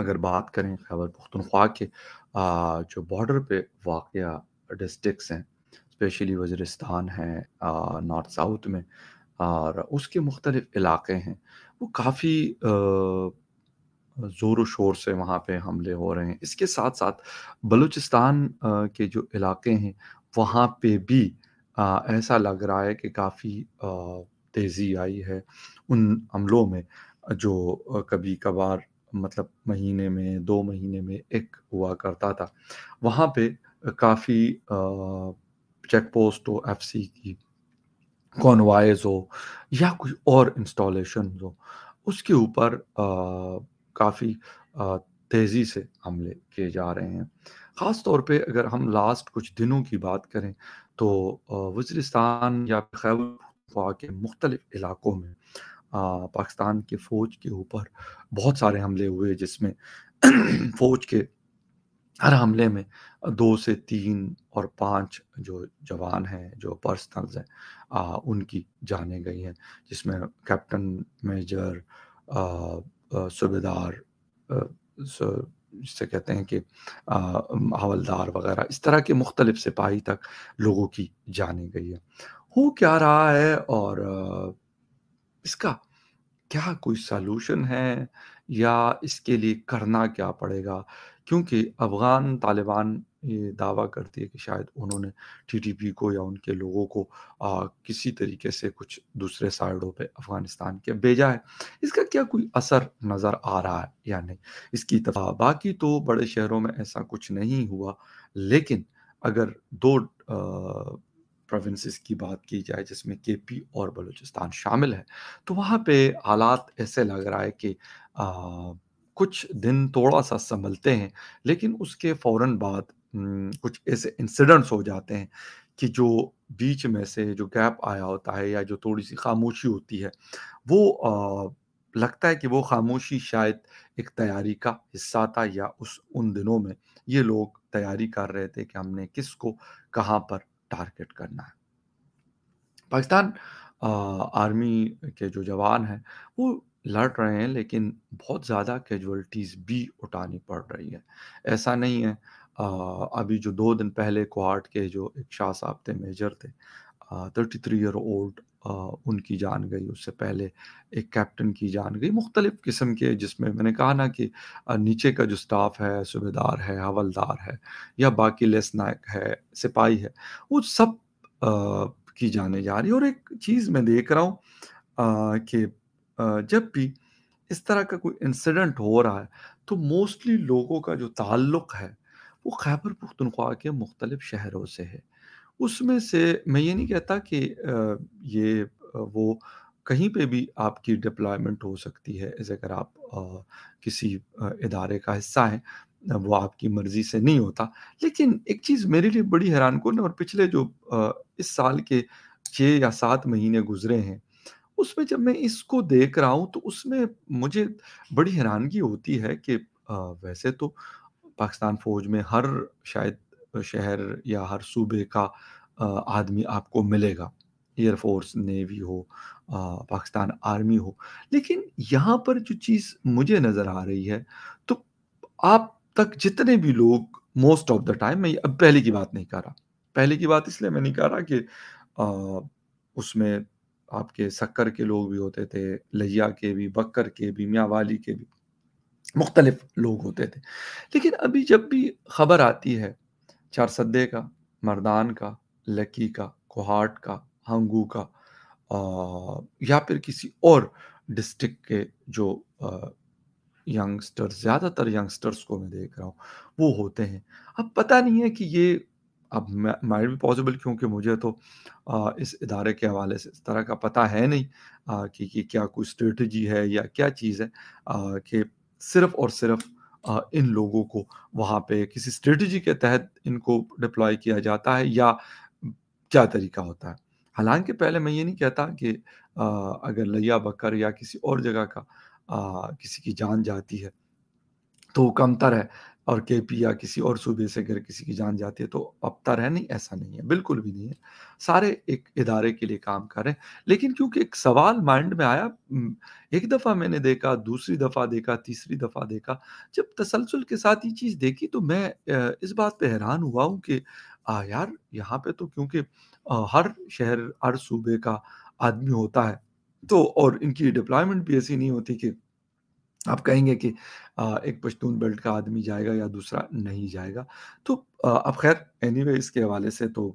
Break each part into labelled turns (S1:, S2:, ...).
S1: अगर बात करें खैबर पुख्तनख्वा के जो बॉर्डर पे वाक़ डिस्ट्रिक्स हैं स्पेशली वजरिस्तान है नॉर्थ साउथ में और उसके मुख्तलिफ इलाक़े हैं वो काफ़ी ज़ोर व शोर से वहाँ पे हमले हो रहे हैं इसके साथ साथ बलूचिस्तान के जो इलाके हैं वहाँ पे भी ऐसा लग रहा है कि काफ़ी तेज़ी आई है उन हमलों में जो कभी कभार मतलब महीने में दो महीने में एक हुआ करता था वहाँ पे काफ़ी चेक पोस्ट हो एफ सी की कॉनवाइज हो या कुछ और इंस्टॉलेशन हो उसके ऊपर काफ़ी तेज़ी से हमले किए जा रहे हैं ख़ास तौर पे अगर हम लास्ट कुछ दिनों की बात करें तो वजरिस्तान या खैबर के मुख्तलिफ इलाक़ों में पाकिस्तान के फ़ौज के ऊपर बहुत सारे हमले हुए जिसमें फ़ौज के हर हमले में दो से तीन और पांच जो जवान हैं जो पर्सनल्स हैं उनकी जाने गई हैं जिसमें कैप्टन मेजर सूबेदार जिसे कहते हैं कि हवलदार वगैरह इस तरह के मुख्तलिफ सिपाही तक लोगों की जाने गई है हो क्या रहा है और इसका क्या कोई सलूशन है या इसके लिए करना क्या पड़ेगा क्योंकि अफ़गान तालिबान ये दावा करती है कि शायद उन्होंने टीटीपी को या उनके लोगों को आ, किसी तरीके से कुछ दूसरे साइडों पे अफ़गानिस्तान के भेजा है इसका क्या कोई असर नज़र आ रहा है या नहीं इसकी तरह बाकी तो बड़े शहरों में ऐसा कुछ नहीं हुआ लेकिन अगर दो आ, प्रोविंसेस की बात की जाए जिसमें के पी और बलूचिस्तान शामिल है तो वहाँ पे हालात ऐसे लग रहा है कि आ, कुछ दिन थोड़ा सा संभलते हैं लेकिन उसके फ़ौर बाद कुछ ऐसे इंसिडेंट्स हो जाते हैं कि जो बीच में से जो गैप आया होता है या जो थोड़ी सी खामोशी होती है वो आ, लगता है कि वो खामोशी शायद एक तैयारी का हिस्सा था या उस उन दिनों में ये लोग तैयारी कर रहे थे कि हमने किसको कहाँ पर टारगेट करना है पाकिस्तान आर्मी के जो जवान हैं वो लड़ रहे हैं लेकिन बहुत ज़्यादा कैजुअलिटीज़ भी उठानी पड़ रही है ऐसा नहीं है आ, अभी जो दो दिन पहले कोहाट के जो एक शाह साहब थे मेजर थे थर्टी थ्री ईयर ओल्ड उनकी जान गई उससे पहले एक कैप्टन की जान गई मुख्तलिफ़ किस्म के जिसमें मैंने कहा ना कि नीचे का जो स्टाफ है सूबेदार है हवलदार है या बाकी लेस नायक है सिपाही है वो सब की जाने जा रही और एक चीज़ मैं देख रहा हूँ कि जब भी इस तरह का कोई इंसिडेंट हो रहा है तो मोस्टली लोगों का जो ताल्लुक़ है वो खैबर पुख्तनख्वा के मुख्तलिफ़ शहरों से है उसमें से मैं ये नहीं कहता कि ये वो कहीं पे भी आपकी डिप्लॉयमेंट हो सकती है ऐसे अगर आप किसी इदारे का हिस्सा हैं वो आपकी मर्जी से नहीं होता लेकिन एक चीज़ मेरे लिए बड़ी हैरान कन और पिछले जो इस साल के छः या सात महीने गुजरे हैं उसमें जब मैं इसको देख रहा हूँ तो उसमें मुझे बड़ी हैरानगी होती है कि वैसे तो पाकिस्तान फ़ौज में हर शायद शहर या हर सूबे का आदमी आपको मिलेगा एयरफोर्स नेवी हो पाकिस्तान आर्मी हो लेकिन यहाँ पर जो चीज़ मुझे नज़र आ रही है तो आप तक जितने भी लोग मोस्ट ऑफ द टाइम मैं अब पहले की बात नहीं कर रहा पहले की बात इसलिए मैं नहीं कर रहा कि आ, उसमें आपके शक्कर के लोग भी होते थे लहिया के भी बकर के भी मियावाली के भी मुख्तलिफ लोग होते थे लेकिन अभी जब भी खबर आती है चार सद्दे का मर्दान का लकी का कोहाट का हंगू का आ, या फिर किसी और डिस्ट्रिक्ट के जो यंगस्टर्स ज़्यादातर यंगस्टर्स को मैं देख रहा हूँ वो होते हैं अब पता नहीं है कि ये अब माइंड भी पॉसिबल क्योंकि मुझे तो आ, इस इदारे के हवाले से इस तरह का पता है नहीं आ, कि, कि क्या कोई स्ट्रेटजी है या क्या चीज़ है आ, कि सिर्फ और सिर्फ इन लोगों को वहाँ पे किसी स्ट्रेटजी के तहत इनको डिप्लॉय किया जाता है या क्या तरीका होता है हालांकि पहले मैं ये नहीं कहता कि अगर लिया बकर या किसी और जगह का किसी की जान जाती है तो कमतर है और के पी या किसी और सूबे से अगर किसी की जान जाती है तो अबतर है नहीं ऐसा नहीं है बिल्कुल भी नहीं है सारे एक इदारे के लिए काम कर रहे हैं लेकिन क्योंकि एक सवाल माइंड में आया एक दफ़ा मैंने देखा दूसरी दफ़ा देखा तीसरी दफ़ा देखा जब तसलसल के साथ ये चीज़ देखी तो मैं इस बात पर हैरान हुआ हूँ कि आ यार यहाँ पे तो क्योंकि हर शहर हर सूबे का आदमी होता है तो और इनकी डिप्लॉयमेंट भी ऐसी नहीं होती कि आप कहेंगे कि एक पश्तून बेल्ट का आदमी जाएगा या दूसरा नहीं जाएगा तो अब खैर एनी वे इसके हवाले से तो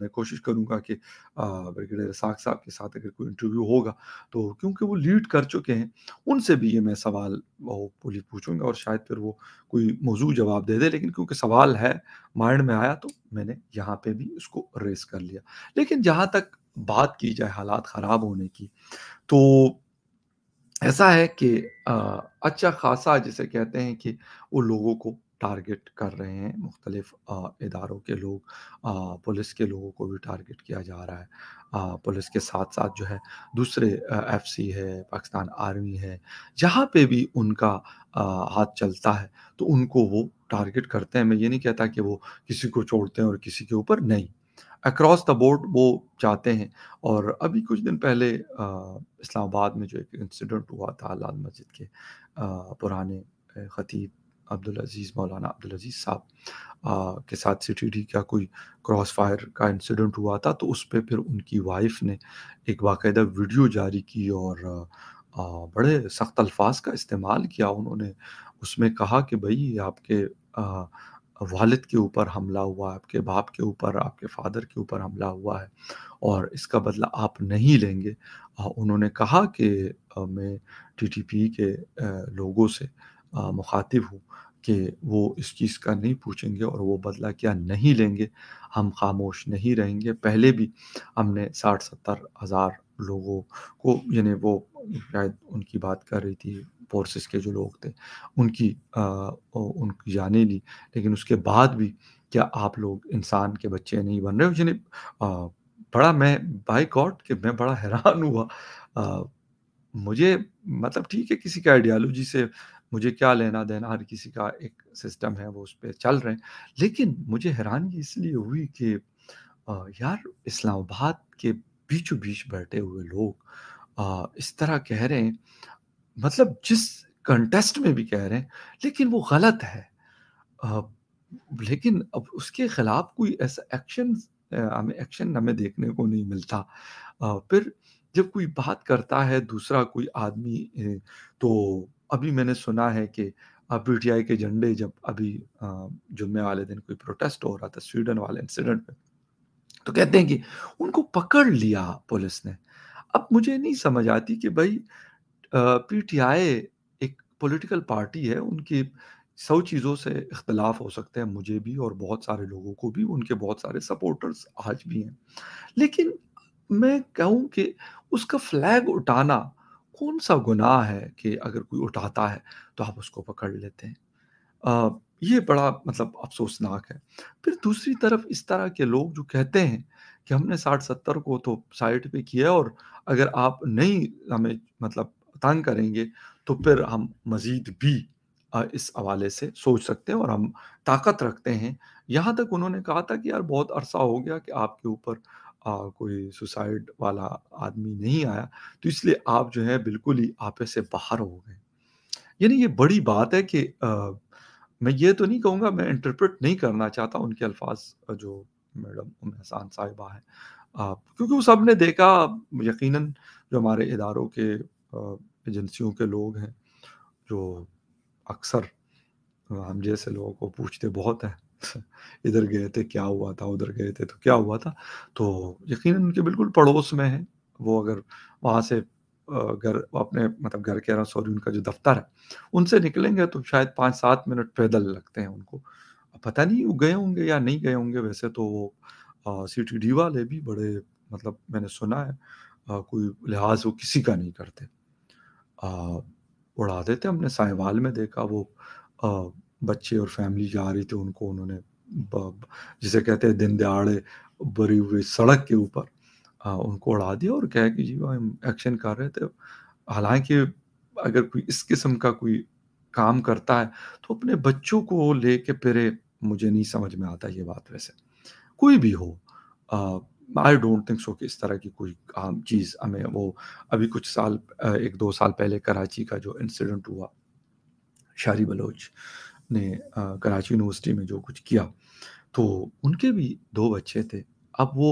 S1: मैं कोशिश करूंगा कि ब्रिगेडियर साख साहब के साथ अगर कोई इंटरव्यू होगा तो क्योंकि वो लीड कर चुके हैं उनसे भी ये मैं सवाल पूरी पूछूंगा और शायद फिर वो कोई मौजू जवाब दे दे लेकिन क्योंकि सवाल है माइंड में आया तो मैंने यहाँ पे भी उसको रेस कर लिया लेकिन जहाँ तक बात की जाए हालात ख़राब होने की तो ऐसा है कि अच्छा खासा जिसे कहते हैं कि वो लोगों को टारगेट कर रहे हैं मुख्तलिफ इदारों के लोग पुलिस के लोगों को भी टारगेट किया जा रहा है पुलिस के साथ साथ जो है दूसरे एफ सी है पाकिस्तान आर्मी है जहाँ पे भी उनका हाथ चलता है तो उनको वो टारगेट करते हैं मैं ये नहीं कहता कि वो किसी को छोड़ते हैं और किसी के ऊपर नहीं अक्रॉस द बोर्ड वो चाहते हैं और अभी कुछ दिन पहले इस्लामाबाद में जो एक इंसिडेंट हुआ था लाल मस्जिद के पुराने ख़तीब अब्दुल अजीज़ मौलाना अब्दुल अजीज़ साहब के साथ सी का कोई क्रॉस फायर का इंसिडेंट हुआ था तो उस पर फिर उनकी वाइफ ने एक बाकायदा वीडियो जारी की और आ, बड़े सख्त अल्फाज का इस्तेमाल किया उन्होंने उसमें कहा कि भई आपके आ, वालिद के ऊपर हमला हुआ है आपके बाप के ऊपर आपके फादर के ऊपर हमला हुआ है और इसका बदला आप नहीं लेंगे उन्होंने कहा कि मैं टीटीपी के लोगों से मुखातिब हूँ कि वो इस चीज़ का नहीं पूछेंगे और वो बदला क्या नहीं लेंगे हम खामोश नहीं रहेंगे पहले भी हमने साठ सत्तर हज़ार लोगों को यानी वो शायद उनकी बात कर रही थी फोर्सेस के जो लोग थे उनकी आ, उन जाने ली लेकिन उसके बाद भी क्या आप लोग इंसान के बच्चे नहीं बन रहे हो बड़ा मैं बाई गॉड कि मैं बड़ा हैरान हुआ आ, मुझे मतलब ठीक है किसी का आइडियालॉजी से मुझे क्या लेना देना हर किसी का एक सिस्टम है वो उस पर चल रहे हैं लेकिन मुझे हैरानगी इसलिए हुई कि यार इस्लामाबाद के बीचों बीच बैठे हुए लोग इस तरह कह रहे हैं मतलब जिस कंटेस्ट में भी कह रहे हैं लेकिन वो गलत है आ, लेकिन अब उसके खिलाफ कोई ऐसा एक्शन हमें एक्शन हमें देखने को नहीं मिलता आ, फिर जब कोई बात करता है दूसरा कोई आदमी तो अभी मैंने सुना है कि पी के झंडे जब अभी जुम्मे वाले दिन कोई प्रोटेस्ट हो रहा था स्वीडन वाले इंसिडेंट में तो कहते हैं कि उनको पकड़ लिया पुलिस ने अब मुझे नहीं समझ आती कि भाई पीटीआई एक पॉलिटिकल पार्टी है उनकी सौ चीज़ों से इख्तलाफ हो सकते हैं मुझे भी और बहुत सारे लोगों को भी उनके बहुत सारे सपोर्टर्स आज भी हैं लेकिन मैं कहूँ कि उसका फ्लैग उठाना कौन सा गुनाह है कि अगर कोई उठाता है तो आप उसको पकड़ लेते हैं आ, ये बड़ा मतलब अफसोसनाक है फिर दूसरी तरफ इस तरह के लोग जो कहते हैं कि हमने साठ सत्तर को तो साइड पे किया और अगर आप नहीं हमें मतलब तंग करेंगे तो फिर हम मजीद भी इस हवाले से सोच सकते हैं और हम ताकत रखते हैं यहाँ तक उन्होंने कहा था कि यार बहुत अरसा हो गया कि आपके ऊपर कोई सुसाइड वाला आदमी नहीं आया तो इसलिए आप जो है बिल्कुल ही आपे से बाहर हो गए यानी ये बड़ी बात है कि आ, मैं ये तो नहीं कहूँगा मैं इंटरप्रेट नहीं करना चाहता उनके अल्फाज जो मैडम एहसान साहिबा हैं क्योंकि वो सब ने देखा यकीनन जो हमारे इदारों के एजेंसियों के लोग हैं जो अक्सर हम जैसे लोगों को पूछते बहुत हैं इधर गए थे क्या हुआ था उधर गए थे तो क्या हुआ था तो यकीन उनके बिल्कुल पड़ोस में है वो अगर वहाँ से घर अपने मतलब घर के रहा सॉरी उनका जो दफ्तर है उनसे निकलेंगे तो शायद पाँच सात मिनट पैदल लगते हैं उनको पता नहीं वो गए होंगे या नहीं गए होंगे वैसे तो वो सी टी डी वाले भी बड़े मतलब मैंने सुना है आ, कोई लिहाज वो किसी का नहीं करते आ, देते थे हमने साहिवाल में देखा वो आ, बच्चे और फैमिली जा रही थी उनको उन्होंने जिसे कहते हैं दिन दयाड़े भरी हुई सड़क के ऊपर उनको उड़ा दिया और कह कि जी हम एक्शन कर रहे थे हालांकि अगर कोई इस किस्म का कोई काम करता है तो अपने बच्चों को ले के फिर मुझे नहीं समझ में आता ये बात वैसे कोई भी हो आ, आई डोंट थिंक सो कि इस तरह की कोई आम चीज़ हमें वो अभी कुछ साल एक दो साल पहले कराची का जो इंसिडेंट हुआ शारी बलोच ने कराची यूनिवर्सिटी में जो कुछ किया तो उनके भी दो बच्चे थे अब वो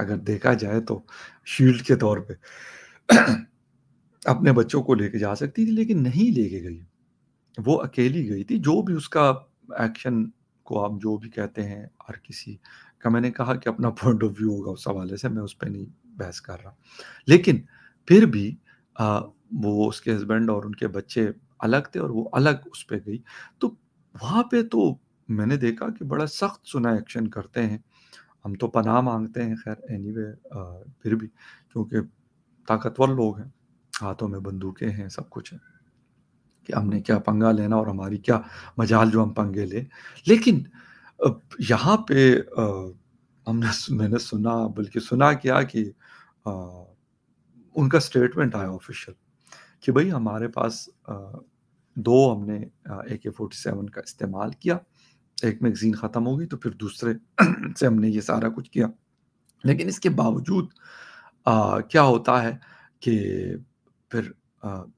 S1: अगर देखा जाए तो शील्ड के तौर पे अपने बच्चों को लेके जा सकती थी लेकिन नहीं लेके गई वो अकेली गई थी जो भी उसका एक्शन को आप जो भी कहते हैं हर किसी का मैंने कहा कि अपना पॉइंट ऑफ व्यू होगा उस हवाले से मैं उस पर नहीं बहस कर रहा लेकिन फिर भी आ, वो उसके हस्बैंड और उनके बच्चे अलग थे और वो अलग उस पर गई तो वहाँ पे तो मैंने देखा कि बड़ा सख्त सुना एक्शन करते हैं हम तो पनाह मांगते हैं खैर एनी anyway, फिर भी क्योंकि ताकतवर लोग हैं हाथों में बंदूकें हैं सब कुछ है कि हमने क्या पंगा लेना और हमारी क्या मजाल जो हम पंगे ले लेकिन यहाँ पे हमने मैंने सुना बल्कि सुना क्या कि उनका स्टेटमेंट आया ऑफिशियल कि भाई हमारे पास दो हमने ए के फोर्टी सेवन का इस्तेमाल किया एक मैगज़ीन ख़त्म हो गई तो फिर दूसरे से हमने ये सारा कुछ किया लेकिन इसके बावजूद क्या होता है कि फिर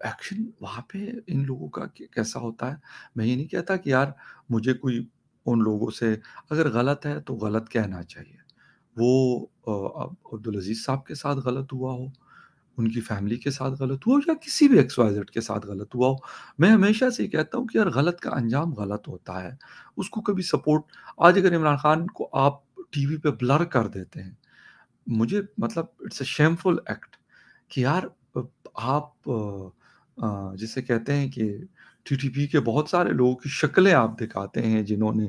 S1: एक्शन वहाँ पे इन लोगों का कैसा होता है मैं ये नहीं कहता कि यार मुझे कोई उन लोगों से अगर गलत है तो गलत कहना चाहिए वो अब्दुल अजीज़ साहब के साथ गलत हुआ हो उनकी फैमिली के साथ गलत हुआ हो या किसी भी एक्सवाइजेड के साथ गलत हुआ हो मैं हमेशा से कहता हूँ कि यार गलत का अंजाम गलत होता है उसको कभी सपोर्ट आज अगर इमरान खान को आप टीवी पे ब्लर कर देते हैं मुझे मतलब इट्स अ शेमफुल एक्ट कि यार आप जिसे कहते हैं कि टीटीपी के बहुत सारे लोगों की शक्लें आप दिखाते हैं जिन्होंने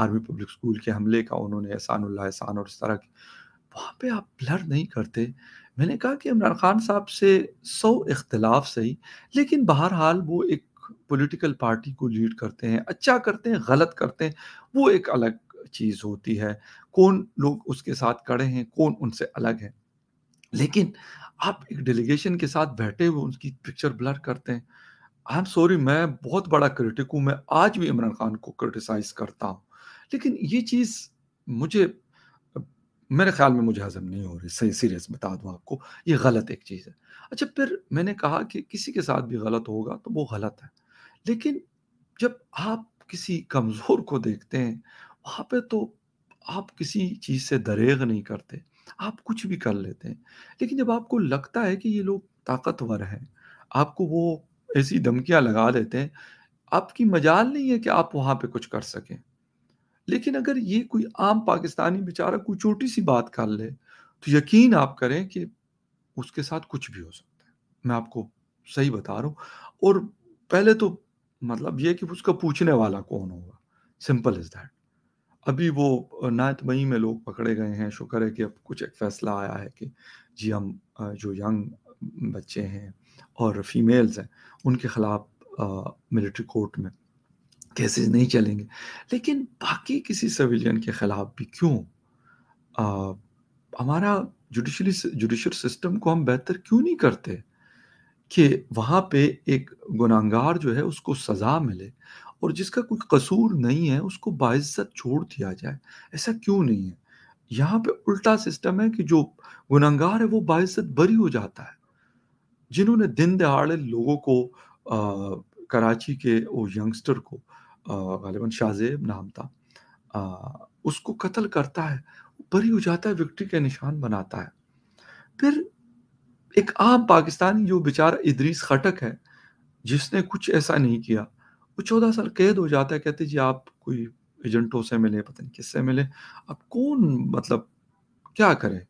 S1: आर्मी पब्लिक स्कूल के हमले का उन्होंने एहसान एहसान और इस तरह की वहाँ पे आप ब्लर नहीं करते मैंने कहा कि इमरान खान साहब से सौ इख्तलाफ सही लेकिन बहरहाल वो एक पॉलिटिकल पार्टी को लीड करते हैं अच्छा करते हैं गलत करते हैं वो एक अलग चीज़ होती है कौन लोग उसके साथ खड़े हैं कौन उनसे अलग है लेकिन आप एक डेलीगेशन के साथ बैठे हुए उनकी पिक्चर ब्लर करते हैं आई एम सॉरी मैं बहुत बड़ा क्रिटिक हूँ मैं आज भी इमरान खान को क्रिटिसाइज करता हूँ लेकिन ये चीज़ मुझे मेरे ख्याल में मुझे हजम नहीं हो रही सही सीरियस बता दूँ आपको ये गलत एक चीज़ है अच्छा फिर मैंने कहा कि किसी के साथ भी गलत होगा तो वो गलत है लेकिन जब आप किसी कमज़ोर को देखते हैं वहाँ पे तो आप किसी चीज़ से दरेग नहीं करते आप कुछ भी कर लेते हैं लेकिन जब आपको लगता है कि ये लोग ताकतवर हैं आपको वो ऐसी धमकियां लगा देते हैं आपकी मजाल नहीं है कि आप वहां पे कुछ कर सकें लेकिन अगर ये कोई आम पाकिस्तानी बेचारा कोई छोटी सी बात कर ले तो यकीन आप करें कि उसके साथ कुछ भी हो सकता है मैं आपको सही बता रहा हूँ और पहले तो मतलब ये कि उसका पूछने वाला कौन होगा सिंपल इज़ दैट अभी वो नायत मई में लोग पकड़े गए हैं शुक्र है कि अब कुछ एक फैसला आया है कि जी हम जो यंग बच्चे हैं और फीमेल्स हैं उनके ख़िलाफ़ मिलिट्री कोर्ट में केसेस नहीं चलेंगे लेकिन बाकी किसी सविलियन के ख़िलाफ़ भी क्यों हमारा जुडिशली जुडिशल सिस्टम को हम बेहतर क्यों नहीं करते कि वहाँ पे एक गुनागार जो है उसको सज़ा मिले और जिसका कोई कसूर नहीं है उसको बाज़्ज़त छोड़ दिया जाए ऐसा क्यों नहीं है यहाँ पे उल्टा सिस्टम है कि जो गुनागार है वो बाज़्ज़त बरी हो जाता है जिन्होंने दिन दहाड़े लोगों को आ, कराची के वो यंगस्टर को गालिबा शाहजेब नाम था आ, उसको कत्ल करता है बरी हो जाता है विक्ट्री के निशान बनाता है फिर एक आम पाकिस्तानी जो बेचारा इदरीस खटक है जिसने कुछ ऐसा नहीं किया वो चौदह साल कैद हो जाता है कहते जी आप कोई एजेंटों से मिले पता नहीं किससे मिले अब कौन मतलब क्या करे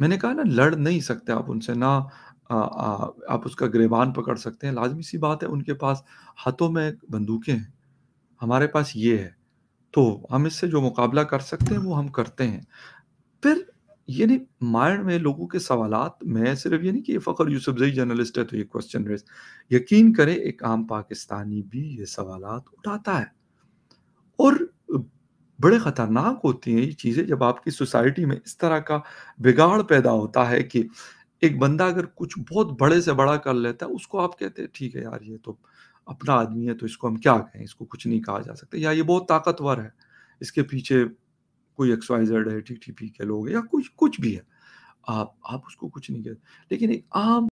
S1: मैंने कहा ना लड़ नहीं सकते आप उनसे ना आप उसका ग्रेबान पकड़ सकते हैं लाजमी सी बात है उनके पास हाथों में बंदूकें हैं हमारे पास ये है तो हम इससे जो मुकाबला कर सकते हैं वो हम करते हैं फिर ये नहीं माइंड में लोगों के सवाल में सिर्फ ये नहीं कि फ़खर जई जर्नलिस्ट है तो ये क्वेश्चन रेस यकीन करें एक आम पाकिस्तानी भी ये सवाल उठाता है और बड़े ख़तरनाक होती हैं ये चीज़ें जब आपकी सोसाइटी में इस तरह का बिगाड़ पैदा होता है कि एक बंदा अगर कुछ बहुत बड़े से बड़ा कर लेता है उसको आप कहते हैं ठीक है यार ये तो अपना आदमी है तो इसको हम क्या कहें इसको कुछ नहीं कहा जा सकता या ये बहुत ताकतवर है इसके पीछे कोई एक्सवाइजेड है टी टी पी के लोग या कुछ कुछ भी है आप आप उसको कुछ नहीं कहते लेकिन एक आम